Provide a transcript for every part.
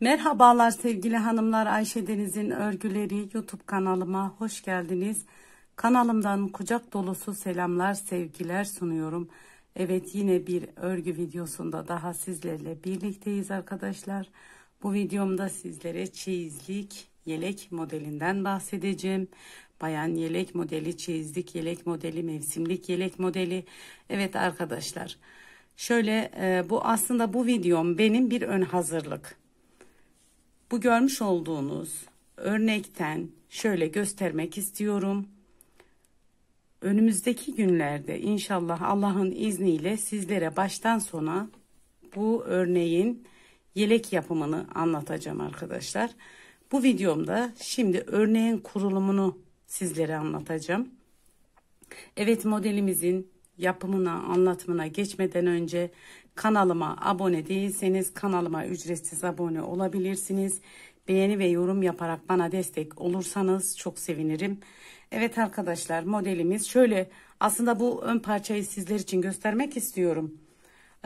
Merhabalar sevgili hanımlar Ayşe Deniz'in örgüleri YouTube kanalıma hoş geldiniz. Kanalımdan kucak dolusu selamlar sevgiler sunuyorum. Evet yine bir örgü videosunda daha sizlerle birlikteyiz arkadaşlar. Bu videomda sizlere çeyizlik yelek modelinden bahsedeceğim. Bayan yelek modeli, çeyizlik yelek modeli, mevsimlik yelek modeli. Evet arkadaşlar şöyle e, bu aslında bu videom benim bir ön hazırlık bu görmüş olduğunuz örnekten şöyle göstermek istiyorum. Önümüzdeki günlerde inşallah Allah'ın izniyle sizlere baştan sona bu örneğin yelek yapımını anlatacağım arkadaşlar. Bu videomda şimdi örneğin kurulumunu sizlere anlatacağım. Evet modelimizin yapımına anlatımına geçmeden önce Kanalıma abone değilseniz kanalıma ücretsiz abone olabilirsiniz. Beğeni ve yorum yaparak bana destek olursanız çok sevinirim. Evet arkadaşlar modelimiz şöyle. Aslında bu ön parçayı sizler için göstermek istiyorum.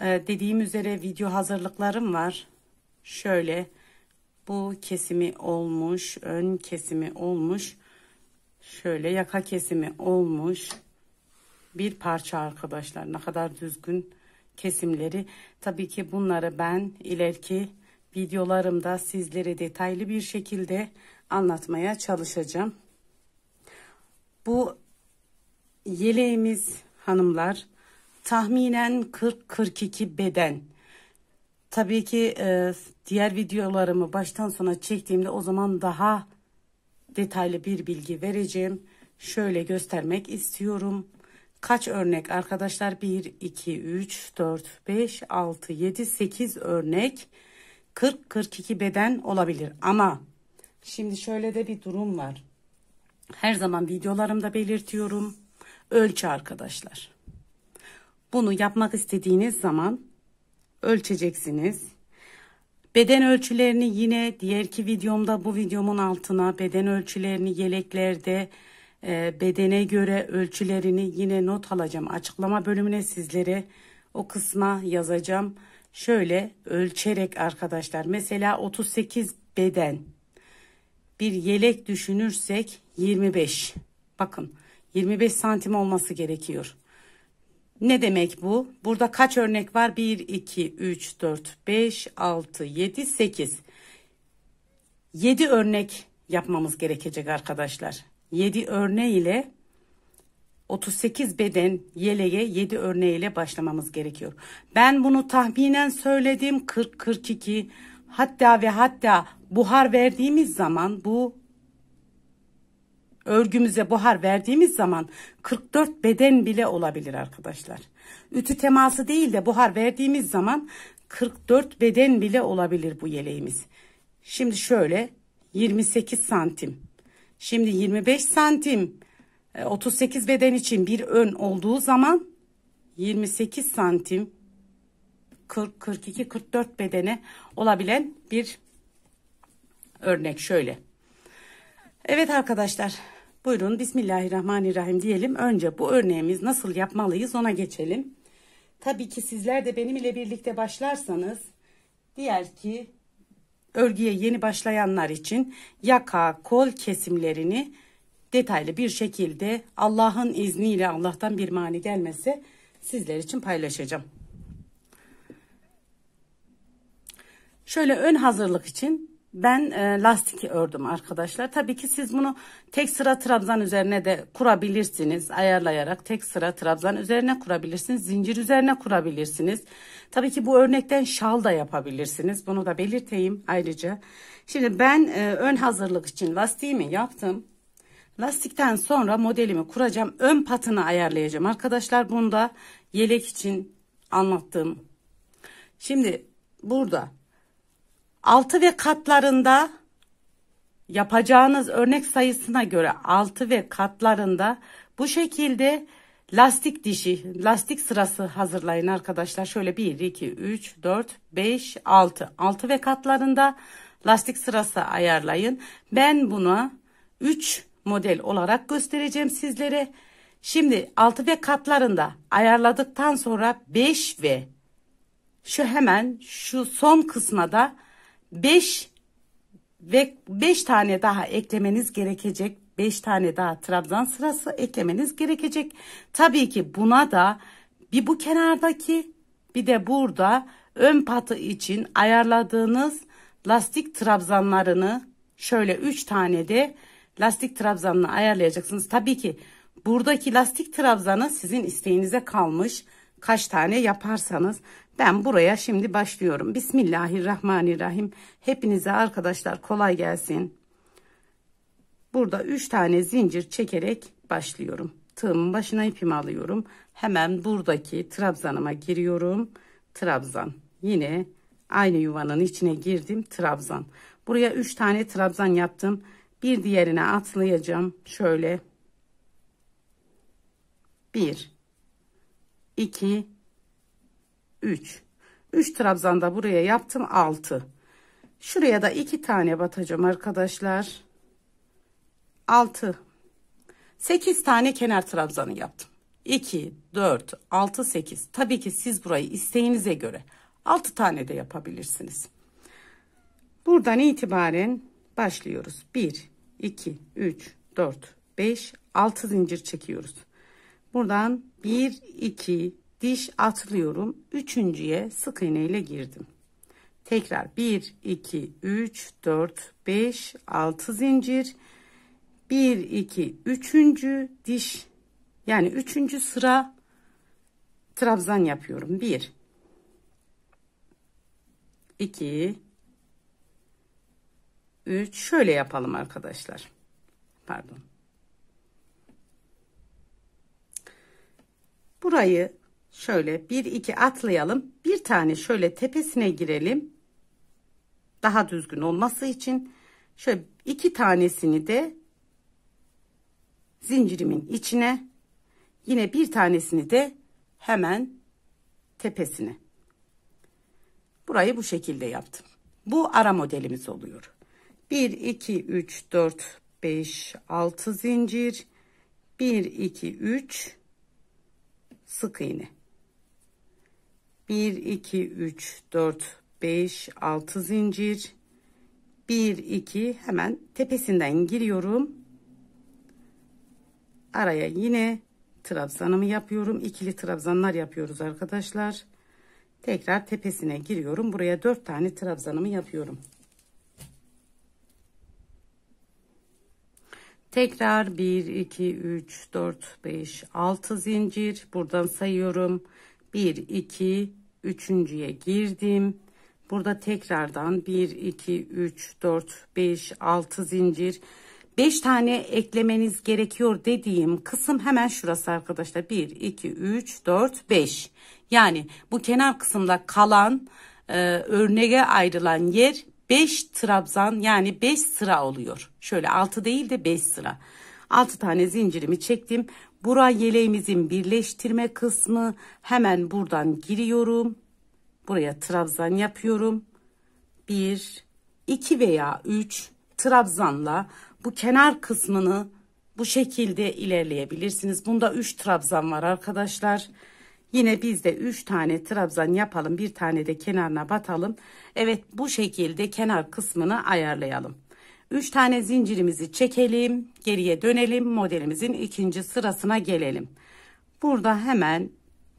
Ee, dediğim üzere video hazırlıklarım var. Şöyle bu kesimi olmuş. Ön kesimi olmuş. Şöyle yaka kesimi olmuş. Bir parça arkadaşlar ne kadar düzgün kesimleri. Tabii ki bunları ben ileriki videolarımda sizlere detaylı bir şekilde anlatmaya çalışacağım. Bu yeleğimiz hanımlar tahminen 40-42 beden. Tabii ki e, diğer videolarımı baştan sona çektiğimde o zaman daha detaylı bir bilgi vereceğim. Şöyle göstermek istiyorum kaç örnek arkadaşlar 1 2 3 4 5 6 7 8 örnek 40 42 beden olabilir ama şimdi şöyle de bir durum var her zaman videolarımda belirtiyorum ölçü arkadaşlar bunu yapmak istediğiniz zaman ölçeceksiniz Beden ölçülerini yine diğerki videomda bu videomun altına beden ölçülerini yeleklerde e, bedene göre ölçülerini yine not alacağım. Açıklama bölümüne sizlere o kısma yazacağım. Şöyle ölçerek arkadaşlar mesela 38 beden bir yelek düşünürsek 25 bakın 25 santim olması gerekiyor. Ne demek bu? Burada kaç örnek var? 1, 2, 3, 4, 5, 6, 7, 8. 7 örnek yapmamız gerekecek arkadaşlar. 7 örne ile 38 beden yeleğe 7 örneği ile başlamamız gerekiyor. Ben bunu tahminen söyledim 40 42 hatta ve hatta buhar verdiğimiz zaman bu örgümüze buhar verdiğimiz zaman 44 beden bile olabilir arkadaşlar. Ütü teması değil de buhar verdiğimiz zaman 44 beden bile olabilir bu yeleğimiz. Şimdi şöyle 28 santim Şimdi 25 santim 38 e, beden için bir ön olduğu zaman 28 santim 40 42 44 bedene olabilen bir örnek şöyle. Evet arkadaşlar buyurun Bismillahirrahmanirrahim diyelim. Önce bu örneğimiz nasıl yapmalıyız ona geçelim. Tabii ki sizler de benim ile birlikte başlarsanız diğer ki örgüye yeni başlayanlar için yaka, kol kesimlerini detaylı bir şekilde Allah'ın izniyle Allah'tan bir mani gelmesi sizler için paylaşacağım. Şöyle ön hazırlık için ben e, lastik ördüm arkadaşlar. Tabii ki siz bunu tek sıra trabzan üzerine de kurabilirsiniz. Ayarlayarak tek sıra trabzan üzerine kurabilirsiniz. Zincir üzerine kurabilirsiniz. Tabii ki bu örnekten şal da yapabilirsiniz. Bunu da belirteyim ayrıca. Şimdi ben e, ön hazırlık için lastiğimi yaptım. Lastikten sonra modelimi kuracağım. Ön patını ayarlayacağım arkadaşlar. Bunu da yelek için anlattım. Şimdi burada Altı ve katlarında yapacağınız örnek sayısına göre altı ve katlarında bu şekilde lastik dişi, lastik sırası hazırlayın arkadaşlar. Şöyle 1, 2, 3, 4, 5, 6. 6 ve katlarında lastik sırası ayarlayın. Ben bunu 3 model olarak göstereceğim sizlere. Şimdi 6 ve katlarında ayarladıktan sonra 5 ve şu hemen şu son kısma da 5 ve 5 tane daha eklemeniz gerekecek. 5 tane daha trabzan sırası eklemeniz gerekecek. Tabii ki buna da bir bu kenardaki bir de burada ön patı için ayarladığınız lastik trabzanlarını şöyle 3 tane de lastik trabzanını ayarlayacaksınız. Tabii ki buradaki lastik trabzanı sizin isteğinize kalmış. Kaç tane yaparsanız ben buraya şimdi başlıyorum. Bismillahirrahmanirrahim. Hepinize arkadaşlar kolay gelsin. Burada 3 tane zincir çekerek başlıyorum. Tığımın başına ipimi alıyorum. Hemen buradaki trabzanıma giriyorum. Trabzan. Yine aynı yuvanın içine girdim. Trabzan. Buraya 3 tane trabzan yaptım. Bir diğerine atlayacağım. Şöyle. 1 2 3. 3 trabzanda buraya yaptım 6. Şuraya da 2 tane batacağım arkadaşlar. 6. 8 tane kenar trabzanı yaptım. 2, 4, 6, 8. Tabii ki siz burayı isteğinize göre 6 tane de yapabilirsiniz. Buradan itibaren başlıyoruz. 1, 2, 3, 4, 5, 6 zincir çekiyoruz. Buradan 1, 2, diş atlıyorum. Üçüncüye sık iğneyle girdim. Tekrar 1, 2, 3, 4, 5, 6 zincir. 1, 2, 3. diş yani 3. sıra trabzan yapıyorum. 1, 2, 3. Şöyle yapalım arkadaşlar. Pardon. Burayı Şöyle bir iki atlayalım. Bir tane şöyle tepesine girelim. Daha düzgün olması için şöyle iki tanesini de zincirimin içine yine bir tanesini de hemen tepesine. Burayı bu şekilde yaptım. Bu ara modelimiz oluyor. 1 2 3 4 5 6 zincir 1 2 3 sık iğne 1 2 3 4 5 6 zincir 1 2 hemen tepesinden giriyorum araya yine trabzanımı yapıyorum ikili trabzanlar yapıyoruz arkadaşlar tekrar tepesine giriyorum buraya 4 tane trabzanımı yapıyorum tekrar 1 2 3 4 5 6 zincir buradan sayıyorum 1 2 üçüncüye girdim. Burada tekrardan 1, 2, 3, 4, 5, 6 zincir. 5 tane eklemeniz gerekiyor dediğim kısım hemen şurası arkadaşlar. 1, 2, 3, 4, 5. Yani bu kenar kısımda kalan e, örneğe ayrılan yer 5 trabzan yani 5 sıra oluyor. Şöyle 6 değil de 5 sıra. 6 tane zincirimi çektim. Buray yeleğimizin birleştirme kısmı hemen buradan giriyorum. Buraya trabzan yapıyorum. 1, 2 veya 3 trabzanla bu kenar kısmını bu şekilde ilerleyebilirsiniz. Bunda 3 trabzan var arkadaşlar. Yine biz de 3 tane trabzan yapalım. Bir tane de kenarına batalım. Evet bu şekilde kenar kısmını ayarlayalım. 3 tane zincirimizi çekelim. Geriye dönelim. Modelimizin ikinci sırasına gelelim. Burada hemen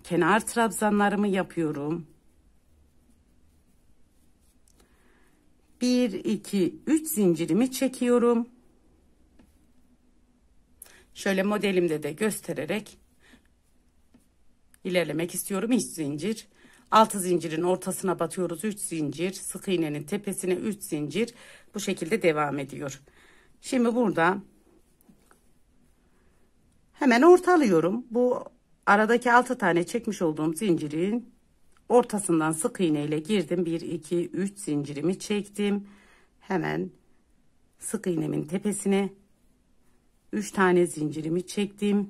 kenar trabzanlarımı yapıyorum. 1 2 3 zincirimi çekiyorum. Şöyle modelimde de göstererek ilerlemek istiyorum. İç zincir Altı zincirin ortasına batıyoruz 3 zincir sık iğnenin tepesine 3 zincir bu şekilde devam ediyor şimdi burada hemen ortalıyorum bu aradaki altı tane çekmiş olduğum zincirin ortasından sık iğne ile girdim 1 2 3 zincirimi çektim hemen sık iğnemin tepesine 3 tane zincirimi çektim.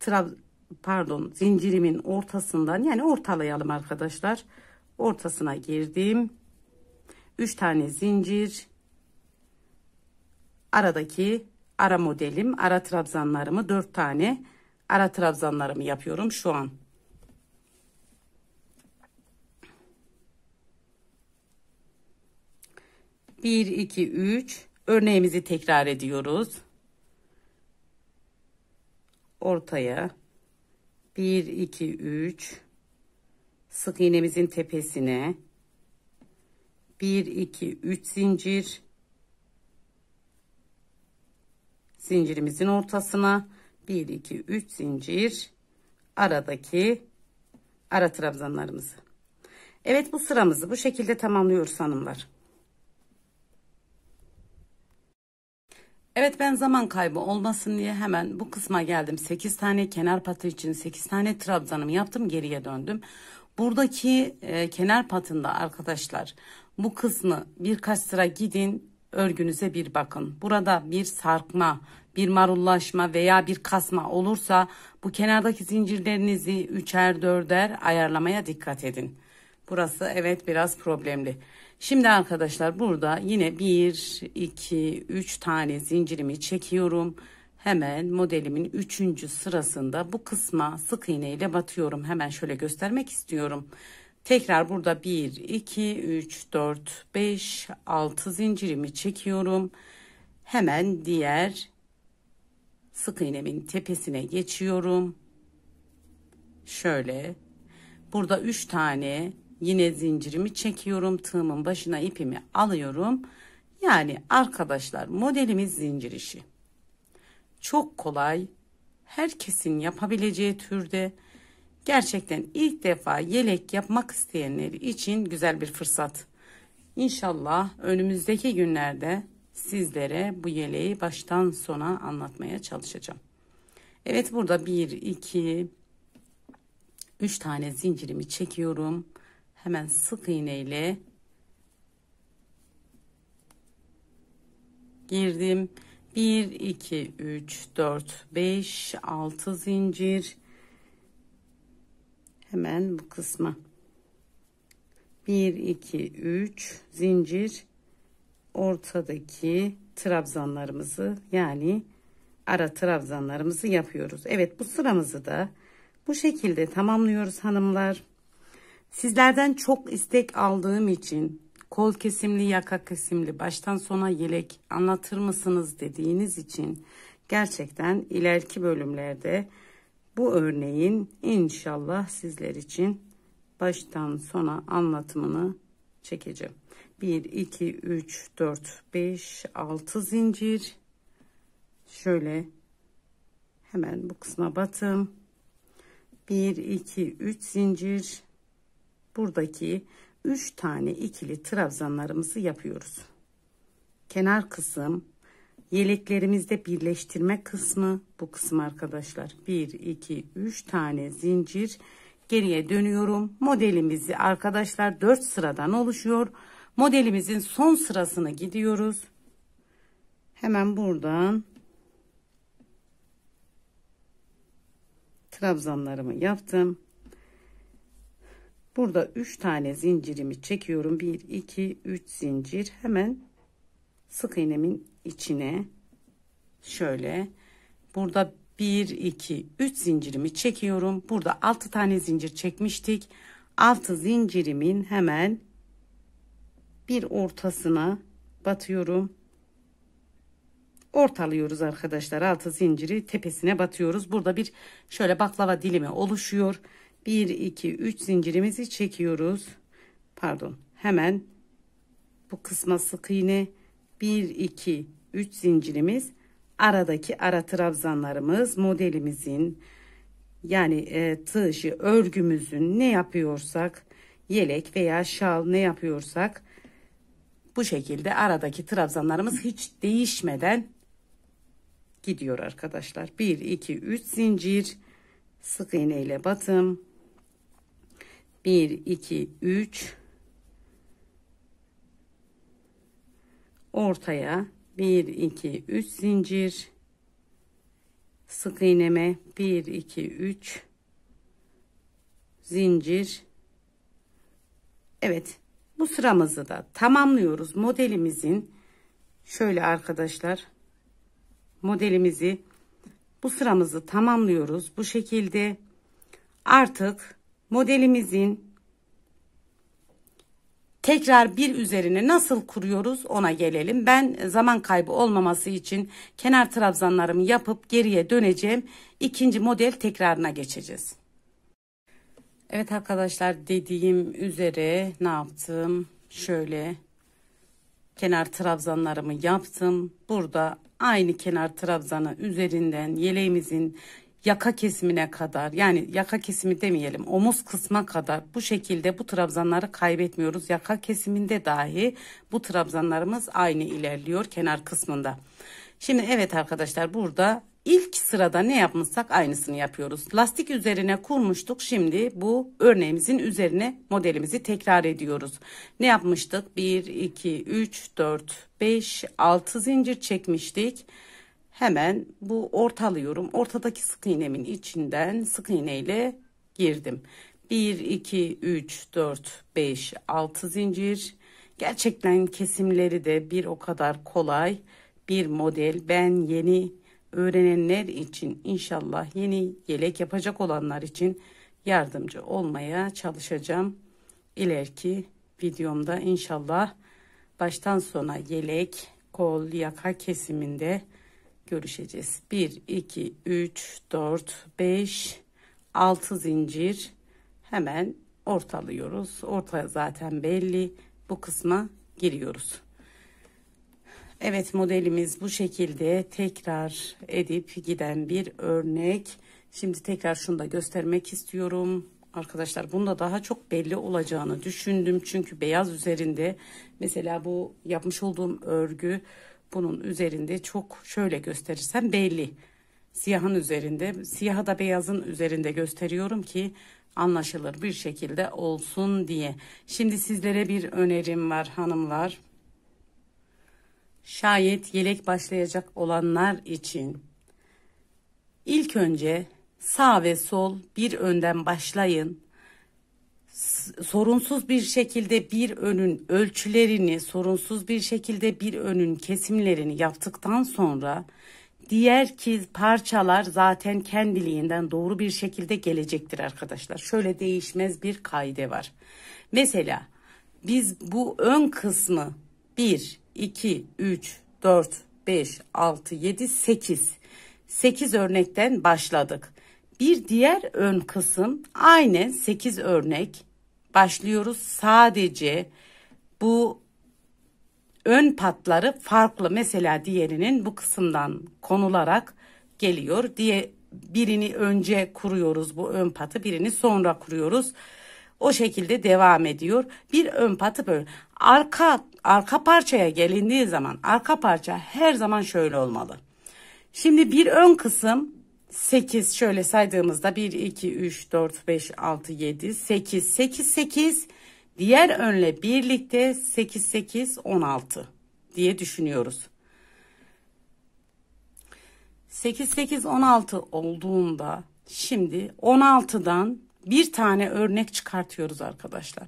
Trab pardon zincirimin ortasından yani ortalayalım arkadaşlar. Ortasına girdim. 3 tane zincir. Aradaki ara modelim, ara trabzanlarımı 4 tane ara trabzanlarımı yapıyorum şu an. Bir, iki, üç. Örneğimizi tekrar ediyoruz. Ortaya 1 2 3 sık iğnemizin tepesine 1 2 3 zincir zincirimizin ortasına 1 2 3 zincir aradaki ara trabzanlarımızı Evet bu sıramızı bu şekilde tamamlıyoruz hanımlar. Evet ben zaman kaybı olmasın diye hemen bu kısma geldim. 8 tane kenar patı için 8 tane trabzanımı yaptım geriye döndüm. Buradaki e, kenar patında arkadaşlar bu kısmı birkaç sıra gidin örgünüze bir bakın. Burada bir sarkma, bir marullaşma veya bir kasma olursa bu kenardaki zincirlerinizi üçer dörder ayarlamaya dikkat edin. Burası evet biraz problemli. Şimdi arkadaşlar burada yine 1, 2, 3 tane zincirimi çekiyorum. Hemen modelimin 3. sırasında bu kısma sık iğne ile batıyorum. Hemen şöyle göstermek istiyorum. Tekrar burada 1, 2, 3, 4, 5, 6 zincirimi çekiyorum. Hemen diğer sık iğnemin tepesine geçiyorum. Şöyle burada 3 tane Yine zincirimi çekiyorum. Tığımın başına ipimi alıyorum. Yani arkadaşlar modelimiz zincir işi. Çok kolay. Herkesin yapabileceği türde. Gerçekten ilk defa yelek yapmak isteyenler için güzel bir fırsat. İnşallah önümüzdeki günlerde sizlere bu yeleği baştan sona anlatmaya çalışacağım. Evet burada 1, 2, 3 tane zincirimi çekiyorum hemen sık iğne ile girdim 1 2 3 4 5 6 zincir hemen bu kısma 1 2 3 zincir ortadaki trabzanlarımızı yani ara trabzanlarımızı yapıyoruz Evet bu sıramızı da bu şekilde tamamlıyoruz hanımlar Sizlerden çok istek aldığım için kol kesimli, yaka kesimli, baştan sona yelek anlatır mısınız dediğiniz için gerçekten ileriki bölümlerde bu örneğin inşallah sizler için baştan sona anlatımını çekeceğim. 1, 2, 3, 4, 5, 6 zincir. Şöyle hemen bu kısma batım. 1, 2, 3 zincir buradaki 3 tane ikili trabzanlarımızı yapıyoruz. Kenar kısım yeleklerimizde birleştirme kısmı bu kısım arkadaşlar. 1 2 3 tane zincir geriye dönüyorum. Modelimizi arkadaşlar 4 sıradan oluşuyor. Modelimizin son sırasına gidiyoruz. Hemen buradan trabzanlarımı yaptım. Burada 3 tane zincirimi çekiyorum. 1, 2, 3 zincir. Hemen sık iğnemin içine şöyle. Burada 1, 2, 3 zincirimi çekiyorum. Burada 6 tane zincir çekmiştik. 6 zincirimin hemen bir ortasına batıyorum. Ortalıyoruz arkadaşlar. 6 zinciri tepesine batıyoruz. Burada bir şöyle baklava dilimi oluşuyor. 1 2 3 zincirimizi çekiyoruz pardon hemen bu kısma sık iğne 1 2 3 zincirimiz aradaki ara trabzanlarımız modelimizin yani e, tığışı örgümüzün ne yapıyorsak yelek veya şal ne yapıyorsak bu şekilde aradaki trabzanlarımız hiç değişmeden gidiyor arkadaşlar 1 2 3 zincir sık iğne ile batım 1, 2, 3 ortaya 1, 2, 3 zincir sık iğneme 1, 2, 3 zincir Evet bu sıramızı da tamamlıyoruz modelimizin şöyle arkadaşlar modelimizi bu sıramızı tamamlıyoruz bu şekilde artık modelimizin tekrar bir üzerine nasıl kuruyoruz ona gelelim. Ben zaman kaybı olmaması için kenar trabzanlarımı yapıp geriye döneceğim. İkinci model tekrarına geçeceğiz. Evet arkadaşlar dediğim üzere ne yaptım? Şöyle kenar trabzanlarımı yaptım. Burada aynı kenar trabzanı üzerinden yeleğimizin yaka kesimine kadar yani yaka kesimi demeyelim omuz kısma kadar bu şekilde bu trabzanları kaybetmiyoruz. Yaka kesiminde dahi bu trabzanlarımız aynı ilerliyor kenar kısmında. Şimdi evet arkadaşlar burada ilk sırada ne yapmışsak aynısını yapıyoruz. Lastik üzerine kurmuştuk. Şimdi bu örneğimizin üzerine modelimizi tekrar ediyoruz. Ne yapmıştık? 1, 2, 3, 4, 5, 6 zincir çekmiştik hemen bu ortalıyorum. Ortadaki sık iğnemin içinden sık iğneyle girdim. 1, 2, 3, 4, 5, 6 zincir. Gerçekten kesimleri de bir o kadar kolay bir model. Ben yeni öğrenenler için inşallah yeni yelek yapacak olanlar için yardımcı olmaya çalışacağım. İleriki videomda inşallah baştan sona yelek, kol, yaka kesiminde görüşeceğiz. 1, 2, 3, 4, 5, 6 zincir hemen ortalıyoruz. Orta zaten belli. Bu kısma giriyoruz. Evet modelimiz bu şekilde tekrar edip giden bir örnek. Şimdi tekrar şunu da göstermek istiyorum. Arkadaşlar bunda daha çok belli olacağını düşündüm. Çünkü beyaz üzerinde mesela bu yapmış olduğum örgü bunun üzerinde çok şöyle gösterirsem belli. Siyahın üzerinde, siyahı da beyazın üzerinde gösteriyorum ki anlaşılır bir şekilde olsun diye. Şimdi sizlere bir önerim var hanımlar. Şayet yelek başlayacak olanlar için ilk önce sağ ve sol bir önden başlayın sorunsuz bir şekilde bir önün ölçülerini, sorunsuz bir şekilde bir önün kesimlerini yaptıktan sonra diğer ki parçalar zaten kendiliğinden doğru bir şekilde gelecektir arkadaşlar. Şöyle değişmez bir kaide var. Mesela biz bu ön kısmı 1, 2, 3, 4, 5, 6, 7, 8. 8 örnekten başladık. Bir diğer ön kısım aynen 8 örnek başlıyoruz. Sadece bu ön patları farklı mesela diğerinin bu kısımdan konularak geliyor diye birini önce kuruyoruz bu ön patı birini sonra kuruyoruz. O şekilde devam ediyor. Bir ön patı böyle. Arka arka parçaya gelindiği zaman arka parça her zaman şöyle olmalı. Şimdi bir ön kısım 8 şöyle saydığımızda 1 2 3 4 5 6 7 8 8 8 diğer önle birlikte 8 8 16 diye düşünüyoruz. 8 8 16 olduğunda şimdi 16'dan bir tane örnek çıkartıyoruz arkadaşlar.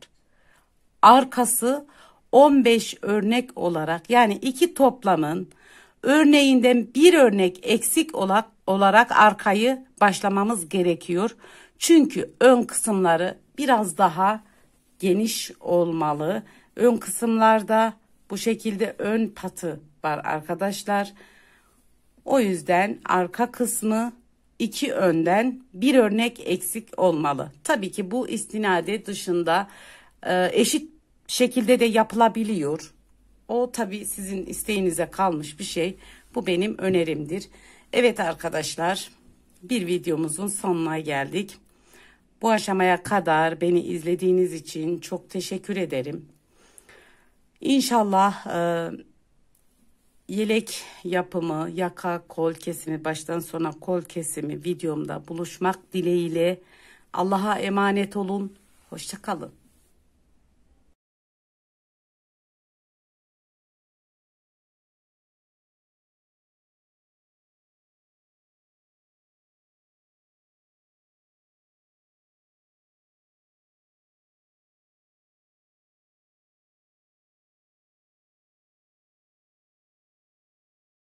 Arkası 15 örnek olarak yani iki toplamın örneğinden bir örnek eksik olarak, olarak arkayı başlamamız gerekiyor. Çünkü ön kısımları biraz daha geniş olmalı. Ön kısımlarda bu şekilde ön patı var arkadaşlar. O yüzden arka kısmı iki önden bir örnek eksik olmalı. Tabii ki bu istinade dışında e, eşit şekilde de yapılabiliyor. O tabii sizin isteğinize kalmış bir şey. Bu benim önerimdir. Evet arkadaşlar bir videomuzun sonuna geldik. Bu aşamaya kadar beni izlediğiniz için çok teşekkür ederim. İnşallah e, yelek yapımı, yaka, kol kesimi, baştan sona kol kesimi videomda buluşmak dileğiyle. Allah'a emanet olun. Hoşçakalın.